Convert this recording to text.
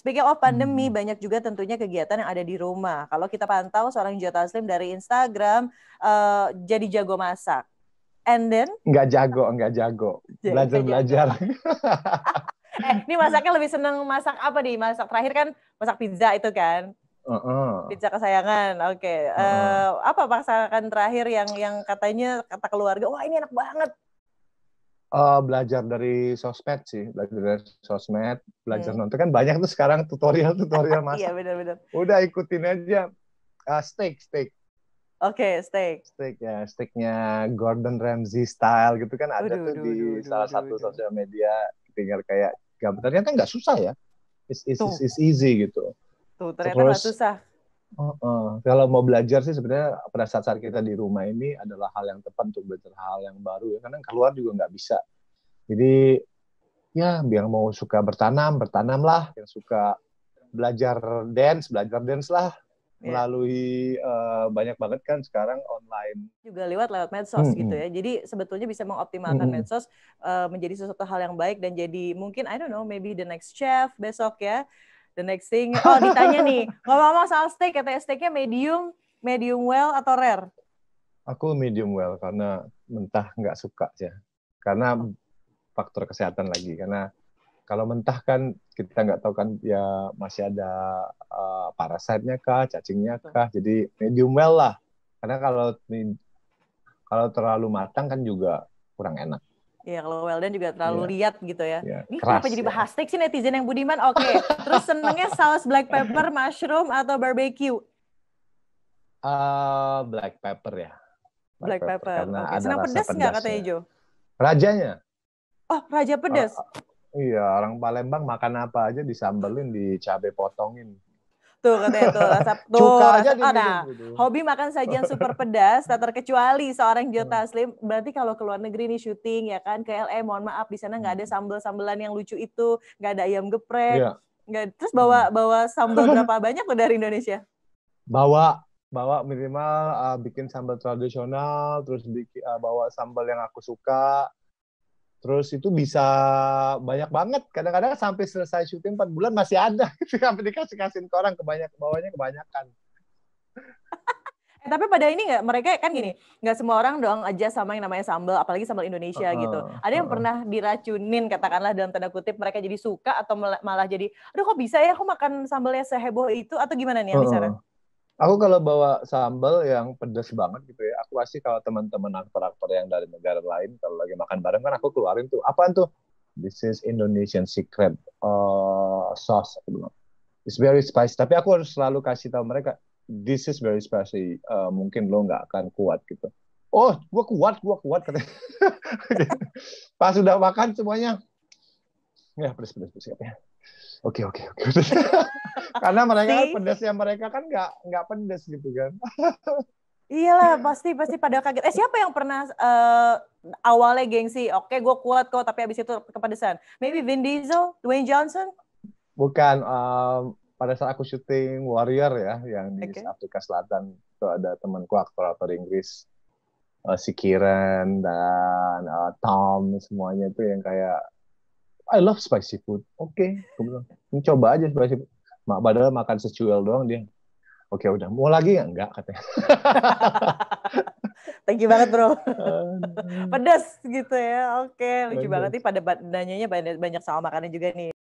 Speaking of pandemi, hmm. banyak juga tentunya kegiatan yang ada di rumah. Kalau kita pantau seorang Joe Taslim dari Instagram uh, jadi jago masak. And then? Nggak jago, nggak jago. Belajar-belajar. eh, ini masaknya lebih seneng masak apa nih? Masak terakhir kan masak pizza itu kan? Uh -uh. Pizza kesayangan, oke. Okay. Uh -uh. Uh, apa masakan terakhir yang yang katanya kata keluarga, wah ini enak banget uh, belajar dari sosmed sih, belajar dari sosmed, belajar hmm. nonton kan banyak tuh sekarang tutorial-tutorial iya, masak. Iya benar-benar. Udah ikutin aja uh, steak, steak. Oke, okay, steak. Steak ya, steaknya Gordon Ramsay style gitu kan ada uduh, tuh uduh, di uduh, salah uduh, satu sosial media tinggal kayak gambarnya ternyata nggak susah ya. It's, it's, it's, it's easy gitu. Tuh ternyata nggak susah Oh, oh. Kalau mau belajar sih sebenarnya pada saat saat kita di rumah ini adalah hal yang tepat untuk belajar hal yang baru ya. Karena keluar juga nggak bisa. Jadi ya biar mau suka bertanam bertanamlah, yang suka belajar dance belajar dance lah yeah. melalui uh, banyak banget kan sekarang online juga lewat lewat medsos -hmm. gitu ya jadi sebetulnya bisa mengoptimalkan -hmm. medsos uh, menjadi sesuatu hal yang baik dan jadi mungkin I don't know maybe the next chef besok ya The next thing, oh ditanya nih, ngomong-ngomong soal steak, katanya steaknya medium, medium well atau rare? Aku medium well karena mentah nggak suka ya. Karena faktor kesehatan lagi. Karena kalau mentah kan kita nggak tahu kan ya masih ada uh, eh, parasitnya kah, cacingnya kah. Jadi medium well lah. Karena kalau kalau terlalu matang kan juga kurang enak. Iya, kalau Weldon juga terlalu yeah. lihat gitu ya. Yeah. Ini Keras, kenapa jadi ya. bahas hashtag sih netizen yang budiman? Oke. Okay. Terus senengnya saus black pepper, mushroom, atau barbecue? Uh, black pepper ya. Black, pepper. pepper. Karena okay. ada Senang pedas nggak katanya Jo? Rajanya. Oh, raja pedas? Uh, iya, orang Palembang makan apa aja disambelin, dicabe potongin. Tuh katanya tuh rasa tuh rasa, oh, nah, hobi makan sajian super pedas tak terkecuali seorang Jota oh. Slim Berarti kalau ke luar negeri nih syuting ya kan ke LA mohon maaf di sana nggak ada hmm. sambel-sambelan yang lucu itu, nggak ada ayam geprek. Yeah. terus bawa hmm. bawa sambal berapa banyak tuh dari Indonesia? Bawa bawa minimal uh, bikin sambal tradisional, terus bikin, uh, bawa sambal yang aku suka, Terus itu bisa banyak banget. Kadang-kadang sampai selesai syuting 4 bulan masih ada. sampai gitu dikasih-kasihin ke orang kebanyak bawahnya kebanyakan. tapi pada ini nggak mereka kan gini nggak semua orang dong aja sama yang namanya sambal apalagi sambal Indonesia uh, gitu ada yang uh, pernah diracunin katakanlah dalam tanda kutip mereka jadi suka atau malah jadi aduh kok bisa ya aku makan sambalnya seheboh itu atau gimana nih yang uh, aku kalau bawa sambal yang pedas banget gitu ya aku pasti kalau teman-teman aktor-aktor yang dari negara lain kalau lagi makan bareng kan aku keluarin tuh apaan tuh this is Indonesian secret uh, sauce aku bilang it's very spicy tapi aku harus selalu kasih tahu mereka this is very spicy uh, mungkin lo nggak akan kuat gitu oh gua kuat gua kuat katanya pas sudah makan semuanya ya pedes pedes pedes ya oke oke oke karena mereka kan pedes yang mereka kan nggak nggak pedes gitu kan Iyalah pasti pasti pada kaget. Eh siapa yang pernah uh, awalnya gengsi? Oke, gue kuat kok, tapi abis itu kepedesan. Maybe Vin Diesel, Dwayne Johnson? Bukan. Um, pada saat aku syuting Warrior ya, yang di okay. Afrika Selatan itu ada temanku aktor-aktor Inggris, uh, si Kieran dan uh, Tom semuanya itu yang kayak I love spicy food. Oke, okay. coba aja spicy food. Padahal makan secuil doang dia. Oke udah, mau lagi nggak? Enggak katanya. Thank you banget bro. Pedas gitu ya. Oke, lucu banget nih pada nanyanya banyak, banyak soal makanan juga nih.